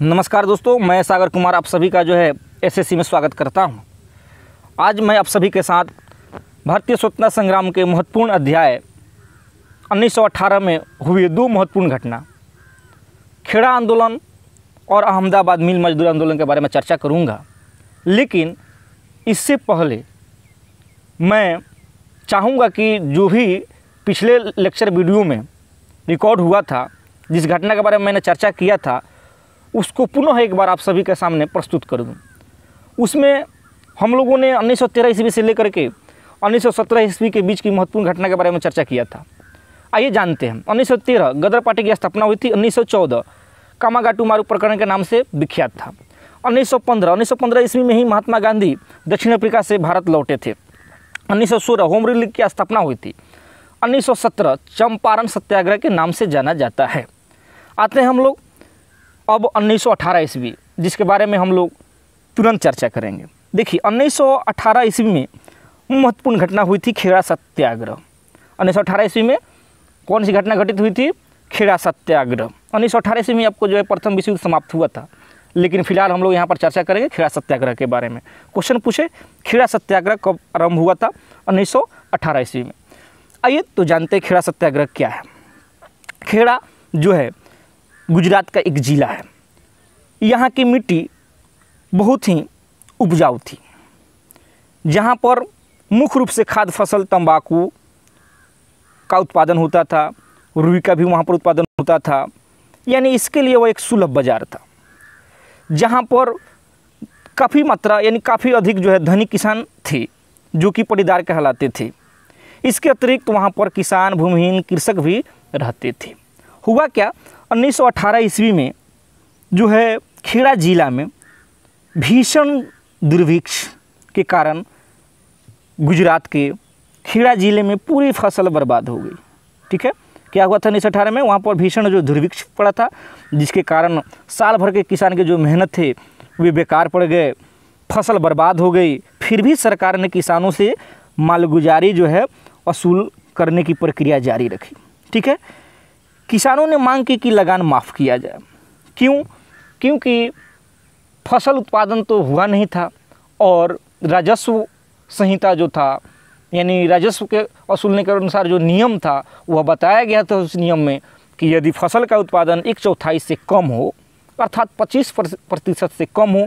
नमस्कार दोस्तों मैं सागर कुमार आप सभी का जो है एसएससी में स्वागत करता हूं। आज मैं आप सभी के साथ भारतीय स्वतंत्रता संग्राम के महत्वपूर्ण अध्याय 1918 में हुई दो महत्वपूर्ण घटना खेड़ा आंदोलन और अहमदाबाद मिल मजदूर आंदोलन के बारे में चर्चा करूंगा। लेकिन इससे पहले मैं चाहूँगा कि जो भी पिछले लेक्चर वीडियो में रिकॉर्ड हुआ था जिस घटना के बारे में मैंने चर्चा किया था उसको पुनः एक बार आप सभी के सामने प्रस्तुत कर दूँ उसमें हम लोगों ने उन्नीस सौ ईस्वी से लेकर के उन्नीस सौ सत्रह ईस्वी के बीच की महत्वपूर्ण घटना के बारे में चर्चा किया था आइए जानते हैं उन्नीस गदर पार्टी की स्थापना हुई थी उन्नीस कामागाटू मारू प्रकरण के नाम से विख्यात था 1915 पंद्रह ईस्वी में ही महात्मा गांधी दक्षिण अफ्रीका से भारत लौटे थे 1916 होम रूल लीग की स्थापना हुई थी 1917 चंपारण सत्याग्रह के नाम से जाना जाता है आते हैं हम लोग अब 1918 ईस्वी जिसके बारे में हम लोग तुरंत चर्चा करेंगे देखिए 1918 ईस्वी में महत्वपूर्ण घटना हुई थी खेड़ा सत्याग्रह 1918 ईस्वी में कौन सी घटना घटित हुई थी खेड़ा सत्याग्रह उन्नीस सौ अठारह में आपको जो है प्रथम विश्व युद्ध समाप्त हुआ था लेकिन फिलहाल हम लोग यहाँ पर चर्चा करेंगे खेड़ा सत्याग्रह के बारे में क्वेश्चन पूछे खेड़ा सत्याग्रह कब आरंभ हुआ था उन्नीस सौ ईस्वी में आइए तो जानते हैं खेड़ा सत्याग्रह क्या है खेड़ा जो है गुजरात का एक ज़िला है यहाँ की मिट्टी बहुत ही उपजाऊ थी जहाँ पर मुख्य रूप से खाद फसल तंबाकू का उत्पादन होता था रुई का भी वहाँ पर उत्पादन होता था यानी इसके लिए वह एक सुलभ बाज़ार था जहाँ पर काफ़ी मात्रा यानी काफ़ी अधिक जो है धनी किसान थे जो कि पटीदार कहलाते थे इसके अतिरिक्त वहाँ पर किसान भूमिहीन कृषक भी रहते थे हुआ क्या 1918 ईस्वी में जो है खेड़ा जिला में भीषण दुर्भिक्ष के कारण गुजरात के खेड़ा ज़िले में पूरी फसल बर्बाद हो गई ठीक है क्या हुआ था उन्नीस अठारह में वहाँ पर भीषण जो दुर्भिक्ष पड़ा था जिसके कारण साल भर के किसान के जो मेहनत थे वे बेकार पड़ गए फसल बर्बाद हो गई फिर भी सरकार ने किसानों से मालगुजारी जो है वसूल करने की प्रक्रिया जारी रखी ठीक है किसानों ने मांग की कि लगान माफ़ किया जाए क्यों क्योंकि फसल उत्पादन तो हुआ नहीं था और राजस्व संहिता जो था यानी राजस्व के वसूलने के अनुसार जो नियम था वह बताया गया था उस नियम में कि यदि फसल का उत्पादन एक चौथाई से कम हो अर्थात 25 प्रतिशत से कम हो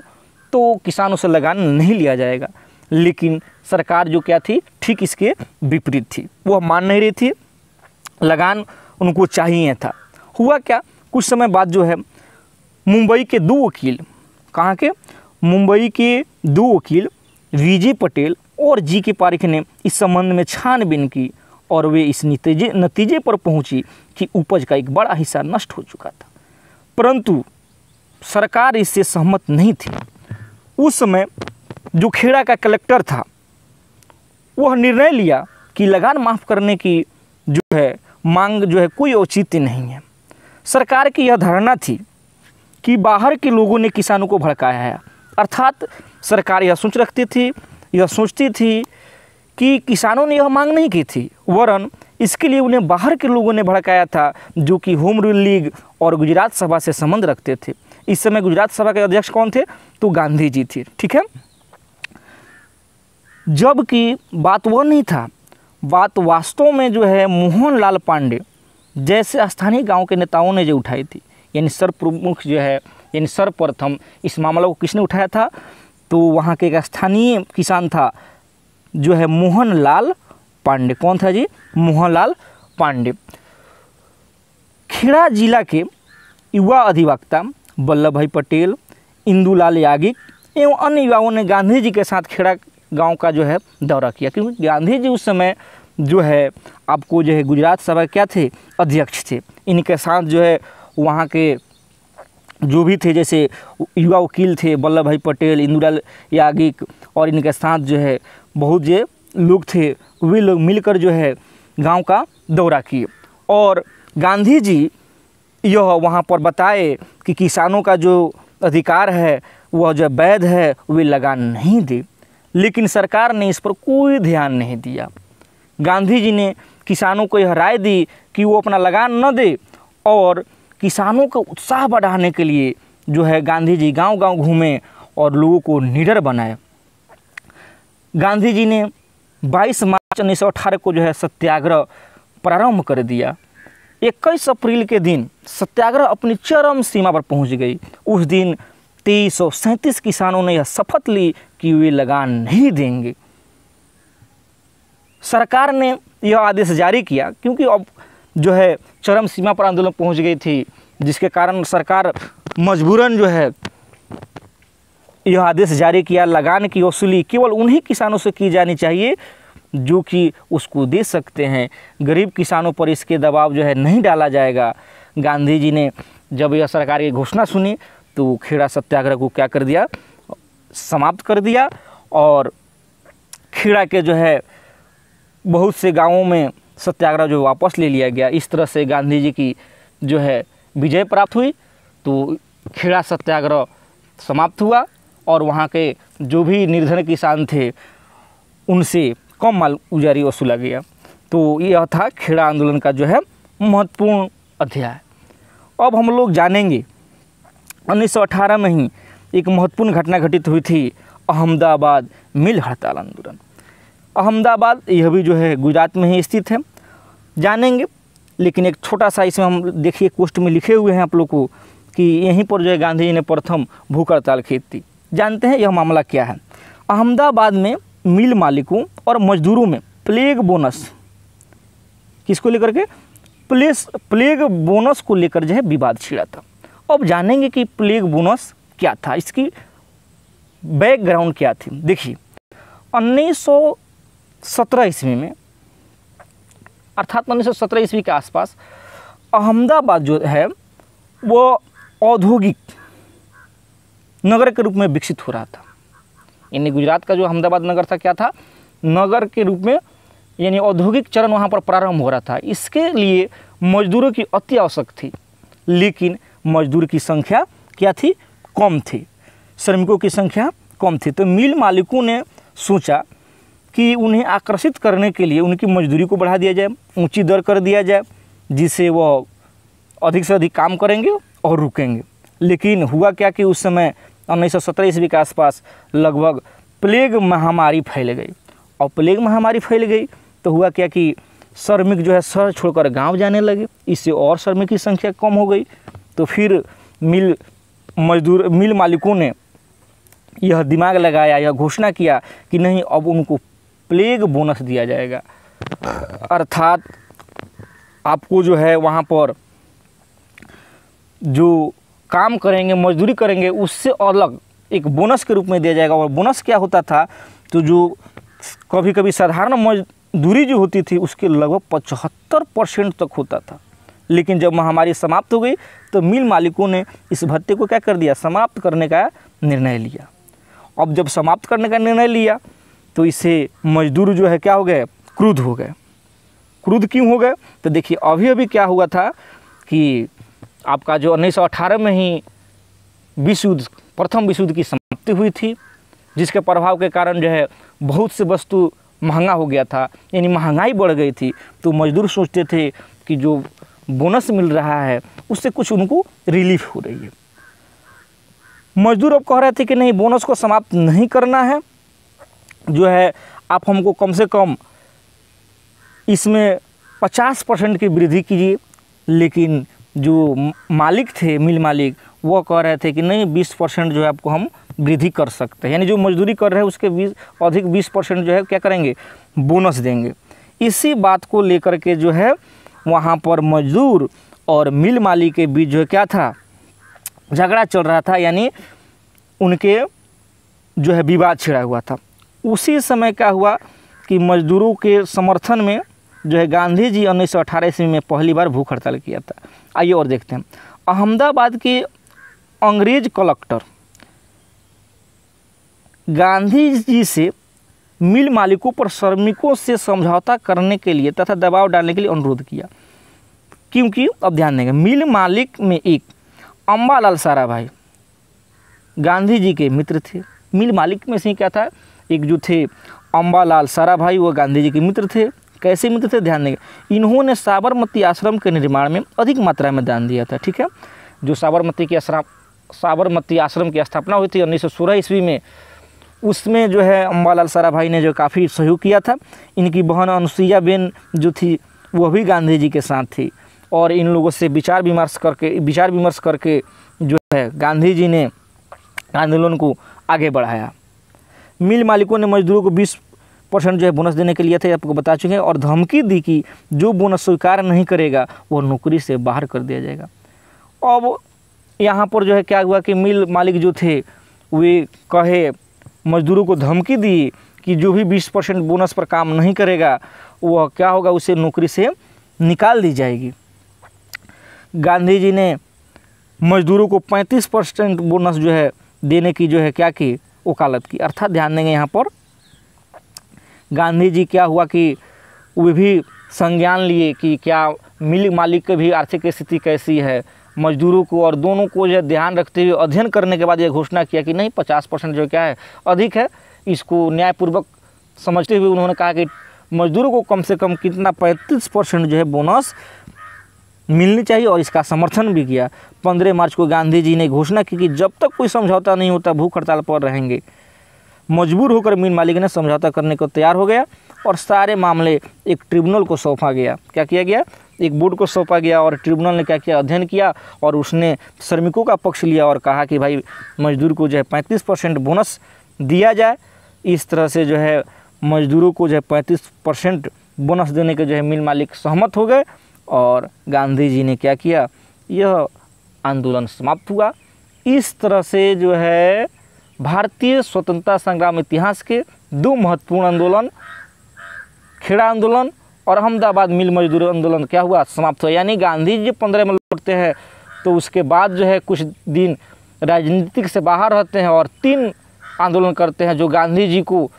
तो किसानों से लगान नहीं लिया जाएगा लेकिन सरकार जो क्या थी ठीक इसके विपरीत थी वह मान नहीं रही थी लगान उनको चाहिए था हुआ क्या कुछ समय बाद जो है मुंबई के दो वकील कहाँ के मुंबई के दो वकील वीजे पटेल और जी के पारिख ने इस संबंध में छानबीन की और वे इस नतीजे नतीजे पर पहुंची कि उपज का एक बड़ा हिस्सा नष्ट हो चुका था परंतु सरकार इससे सहमत नहीं थी उस समय जो खेड़ा का कलेक्टर था वह निर्णय लिया कि लगान माफ़ करने की जो है मांग जो है कोई औचित्य नहीं है सरकार की यह धारणा थी कि बाहर के लोगों ने किसानों को भड़काया है अर्थात सरकार यह सोच रखती थी यह सोचती थी कि किसानों ने यह मांग नहीं की थी वरन इसके लिए उन्हें बाहर के लोगों ने भड़काया था जो कि होम रूल लीग और गुजरात सभा से संबंध रखते थे इस समय गुजरात सभा के अध्यक्ष कौन थे तो गांधी जी थे ठीक है जबकि बात वह नहीं था बात वास्तव में जो है मोहन लाल पांडे जैसे स्थानीय गांव के नेताओं ने जो उठाई थी यानी सर्वप्रमुख जो है यानी सर्वप्रथम इस मामला को किसने उठाया था तो वहाँ के एक स्थानीय किसान था जो है मोहन लाल पांडे कौन था जी मोहन लाल पांडे खेड़ा जिला के युवा अधिवक्ता वल्लभ भाई पटेल इंदूलाल यागिक एवं अन्य युवाओं ने गांधी जी के साथ खेड़ा गांव का जो है दौरा किया क्योंकि गांधी जी उस समय जो है आपको जो है गुजरात सभा क्या थे अध्यक्ष थे इनके साथ जो है वहाँ के जो भी थे जैसे युवा वकील थे वल्लभ भाई पटेल इंदुलाल यागिक और इनके साथ जो है बहुत जो लोग थे वे लोग मिलकर जो है गांव का दौरा किए और गांधी जी यह वहाँ पर बताए कि किसानों का जो अधिकार है वह जो वैध है वे लगान नहीं दे लेकिन सरकार ने इस पर कोई ध्यान नहीं दिया गांधी जी ने किसानों को यह राय दी कि वो अपना लगान न दे और किसानों का उत्साह बढ़ाने के लिए जो है गांधी जी गांव-गांव घूमें और लोगों को निडर बनाए गांधी जी ने 22 मार्च उन्नीस को जो है सत्याग्रह प्रारंभ कर दिया इक्कीस अप्रैल के दिन सत्याग्रह अपनी चरम सीमा पर पहुंच गई उस दिन तेईस किसानों ने यह शपथ ली कि वे लगान नहीं देंगे सरकार ने यह आदेश जारी किया क्योंकि अब जो है चरम सीमा पर आंदोलन पहुंच गई थी जिसके कारण सरकार मजबूरन जो है यह आदेश जारी किया लगान की वसूली केवल उन्हीं किसानों से की जानी चाहिए जो कि उसको दे सकते हैं गरीब किसानों पर इसके दबाव जो है नहीं डाला जाएगा गांधी जी ने जब यह सरकार की घोषणा सुनी तो खेड़ा सत्याग्रह को क्या कर दिया समाप्त कर दिया और खेड़ा के जो है बहुत से गांवों में सत्याग्रह जो वापस ले लिया गया इस तरह से गांधी जी की जो है विजय प्राप्त हुई तो खेड़ा सत्याग्रह समाप्त हुआ और वहाँ के जो भी निर्धन किसान थे उनसे कम माल उजारी वसूला गया तो यह था खेड़ा आंदोलन का जो है महत्वपूर्ण अध्याय अब हम लोग जानेंगे 1918 में ही एक महत्वपूर्ण घटना घटित हुई थी अहमदाबाद मिल हड़ताल आंदोलन अहमदाबाद यह भी जो है गुजरात में ही स्थित है जानेंगे लेकिन एक छोटा सा इसमें हम देखिए कोष्ट में लिखे हुए हैं आप लोग को कि यहीं पर जो है गांधी जी ने प्रथम भूख हड़ताल थी जानते हैं यह मामला क्या है अहमदाबाद में मिल मालिकों और मजदूरों में प्लेग बोनस किसको लेकर के प्लेस प्लेग बोनस को लेकर जो है विवाद छिड़ा था अब जानेंगे कि प्लेग बोनस क्या था इसकी बैकग्राउंड क्या थी देखिए उन्नीस सत्रह ईस्वी में अर्थात उन्नीस सौ सत्रह ईस्वी के आसपास अहमदाबाद जो है वो औद्योगिक नगर के रूप में विकसित हो रहा था यानी गुजरात का जो अहमदाबाद नगर था क्या था नगर के रूप में यानी औद्योगिक चरण वहाँ पर प्रारंभ हो रहा था इसके लिए मजदूरों की अति आवश्यक थी लेकिन मजदूर की संख्या क्या थी कम थी श्रमिकों की संख्या कम थी तो मिल मालिकों ने सोचा कि उन्हें आकर्षित करने के लिए उनकी मजदूरी को बढ़ा दिया जाए ऊंची दर कर दिया जाए जिससे वह अधिक से अधिक काम करेंगे और रुकेंगे लेकिन हुआ क्या कि उस समय उन्नीस सौ सत्रह ईस्वी के आसपास लगभग प्लेग महामारी फैल गई और प्लेग महामारी फैल गई तो हुआ क्या कि श्रमिक जो है शहर छोड़कर गांव जाने लगे इससे और श्रमिक की संख्या कम हो गई तो फिर मिल मजदूर मिल मालिकों ने यह दिमाग लगाया यह घोषणा किया कि नहीं अब उनको प्लेग बोनस दिया जाएगा अर्थात आपको जो है वहाँ पर जो काम करेंगे मजदूरी करेंगे उससे अलग एक बोनस के रूप में दिया जाएगा और बोनस क्या होता था तो जो कभी कभी साधारण मजदूरी जो होती थी उसके लगभग पचहत्तर परसेंट तक होता था लेकिन जब महामारी समाप्त हो गई तो मिल मालिकों ने इस भत्ते को क्या कर दिया समाप्त करने का निर्णय लिया अब जब समाप्त करने का निर्णय लिया तो इससे मजदूर जो है क्या हो गए क्रुद्ध हो गए क्रुद्ध क्यों हो गए तो देखिए अभी अभी क्या हुआ था कि आपका जो उन्नीस में ही विश्व युद्ध प्रथम विश्व युद्ध की समाप्ति हुई थी जिसके प्रभाव के कारण जो है बहुत से वस्तु महंगा हो गया था यानी महंगाई बढ़ गई थी तो मजदूर सोचते थे कि जो बोनस मिल रहा है उससे कुछ उनको रिलीफ हो रही है मजदूर अब कह रहे थे कि नहीं बोनस को समाप्त नहीं करना है जो है आप हमको कम से कम इसमें पचास परसेंट की वृद्धि कीजिए लेकिन जो मालिक थे मिल मालिक वह कह रहे थे कि नहीं बीस परसेंट जो है आपको हम वृद्धि कर सकते हैं यानी जो मजदूरी कर रहे हैं उसके बीस अधिक बीस परसेंट जो है क्या करेंगे बोनस देंगे इसी बात को लेकर के जो है वहाँ पर मजदूर और मिल मालिक के बीच जो है क्या था झगड़ा चल रहा था यानी उनके जो है विवाद छिड़ा हुआ था उसी समय क्या हुआ कि मजदूरों के समर्थन में जो है गांधी जी उन्नीस सौ अठारह ईस्वी में पहली बार भूख हड़ताल किया था आइए और देखते हैं अहमदाबाद के अंग्रेज कलेक्टर गांधी जी से मिल मालिकों पर श्रमिकों से समझौता करने के लिए तथा दबाव डालने के लिए अनुरोध किया क्योंकि अब ध्यान देंगे मिल मालिक में एक अम्बालाल सारा भाई गांधी जी के मित्र थे मिल मालिक में से क्या था एक जो थे अम्बालाल सारा भाई वह गांधी जी के मित्र थे कैसे मित्र थे ध्यान देंगे इन्होंने साबरमती आश्रम के निर्माण में अधिक मात्रा में दान दिया था ठीक है जो साबरमती के आश्रम साबरमती आश्रम की स्थापना हुई थी उन्नीस सौ ईस्वी में उसमें जो है अम्बालाल सारा भाई ने जो काफ़ी सहयोग किया था इनकी बहन अनुसुईया बेन जो थी वह भी गांधी जी के साथ थी और इन लोगों से विचार विमर्श करके विचार विमर्श करके जो है गांधी जी ने आंदोलन को आगे बढ़ाया मिल मालिकों ने मजदूरों को बीस परसेंट जो है बोनस देने के लिए थे आपको बता चुके हैं और धमकी दी कि जो बोनस स्वीकार नहीं करेगा वो नौकरी से बाहर कर दिया जाएगा अब यहाँ पर जो है क्या हुआ कि मिल मालिक जो थे वे कहे मजदूरों को धमकी दी कि जो भी बीस परसेंट बोनस पर काम नहीं करेगा वह क्या होगा उसे नौकरी से निकाल दी जाएगी गांधी जी ने मजदूरों को पैंतीस परसेंट बोनस जो है देने की जो है क्या की वकालत की अर्थात ध्यान देंगे यहाँ पर गांधी जी क्या हुआ कि वे भी संज्ञान लिए कि क्या मिल मालिक की भी आर्थिक स्थिति कैसी है मजदूरों को और दोनों को जो ध्यान रखते हुए अध्ययन करने के बाद ये घोषणा किया कि नहीं पचास परसेंट जो क्या है अधिक है इसको न्यायपूर्वक समझते हुए उन्होंने कहा कि मजदूरों को कम से कम कितना पैंतीस परसेंट जो है बोनस मिलनी चाहिए और इसका समर्थन भी किया पंद्रह मार्च को गांधी जी ने घोषणा की कि जब तक कोई समझौता नहीं होता भूख हड़ताल पर रहेंगे मजबूर होकर मिल मालिक ने समझौता करने को तैयार हो गया और सारे मामले एक ट्रिब्यूनल को सौंपा गया क्या किया गया एक बोर्ड को सौंपा गया और ट्रिब्यूनल ने क्या किया अध्ययन किया और उसने श्रमिकों का पक्ष लिया और कहा कि भाई मजदूर को जो है पैंतीस परसेंट बोनस दिया जाए इस तरह से जो है मजदूरों को जो है पैंतीस परसेंट बोनस देने के जो है मिल मालिक सहमत हो गए और गांधी जी ने क्या किया यह आंदोलन समाप्त हुआ इस तरह से जो है भारतीय स्वतंत्रता संग्राम इतिहास के दो महत्वपूर्ण आंदोलन खेड़ा आंदोलन और अहमदाबाद मिल मजदूर आंदोलन क्या हुआ समाप्त हुआ यानी गांधी जी पंद्रह में लौटते हैं तो उसके बाद जो है कुछ दिन राजनीतिक से बाहर रहते हैं और तीन आंदोलन करते हैं जो गांधी जी को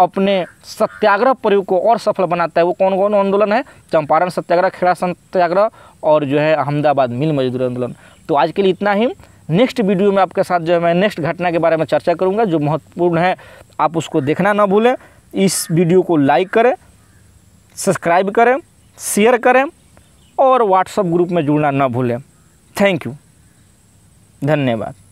अपने सत्याग्रह प्रयोग को और सफल बनाता है वो कौन कौन आंदोलन है चंपारण सत्याग्रह खेड़ा सत्याग्रह और जो है अहमदाबाद मिल मजदूर आंदोलन तो आज के लिए इतना ही नेक्स्ट वीडियो में आपके साथ जो है मैं नेक्स्ट घटना के बारे में चर्चा करूँगा जो महत्वपूर्ण है आप उसको देखना ना भूलें इस वीडियो को लाइक करें सब्सक्राइब करें शेयर करें और व्हाट्सएप ग्रुप में जुड़ना ना भूलें थैंक यू धन्यवाद